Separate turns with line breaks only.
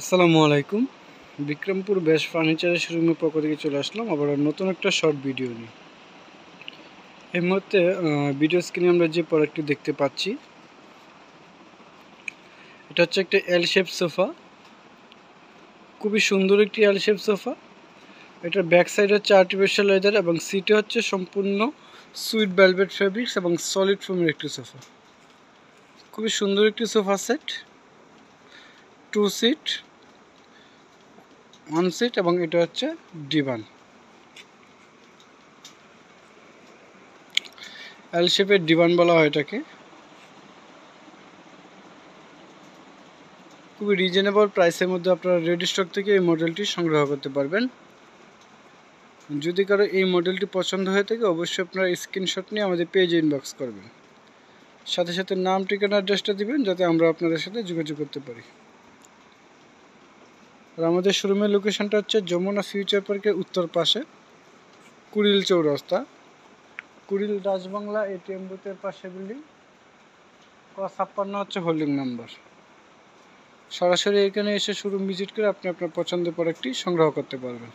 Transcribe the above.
আসসালামু আলাইকুম বিক্রমপুর বেশ ফার্নিচারের শোরুমের পক্ষ থেকে চলে আসলাম আবার নতুন একটা শর্ট ভিডিও নিয়ে এই মুহূর্তে ভিডিও স্ক্রিনে আমরা যে প্রোডাক্টটি দেখতে পাচ্ছি এটা হচ্ছে একটা এল শেপ সোফা খুবই সুন্দর একটি এল শেপ সোফা এটার ব্যাক সাইড হচ্ছে আর্টিফিশিয়াল লেদার এবং সিটে হচ্ছে সম্পূর্ণ সুইট ভেলভেট ফেব্রিক্স এবং সলিড ফোমের একটি সোফা খুবই সুন্দর একটি sofa set two seat one seat এবং এটা হচ্ছে ডিভান এল শেপের ডিভান বলা হয় এটাকে খুবই রিজনেবল প্রাইসের মধ্যে আপনারা রেডি স্টক থেকে এই মডেলটি সংগ্রহ করতে পারবেন যদি কারো এই মডেলটি পছন্দ হয়ে থাকে অবশ্যই আপনারা স্ক্রিনশট নিয়ে আমাদের পেজে ইনবক্স করবেন সাথে সাথে নাম ঠিকানা অ্যাড্রেসটা দিবেন যাতে আমরা আপনাদের সাথে যোগাযোগ করতে পারি আর আমাদের শোরুমের লোকেশানটা হচ্ছে যমুনা ফিউচার পার্কের উত্তর পাশে কুড়িল চৌরাস্তা কুড়িল রাজবাংলা এটিএম বুথের পাশে বিল্ডিং ক ছাপ্পান্ন হচ্ছে হোল্ডিং নাম্বার সরাসরি এখানে এসে শোরুম ভিজিট করে আপনি আপনার পছন্দের প্রোডাক্টটি সংগ্রহ করতে পারবেন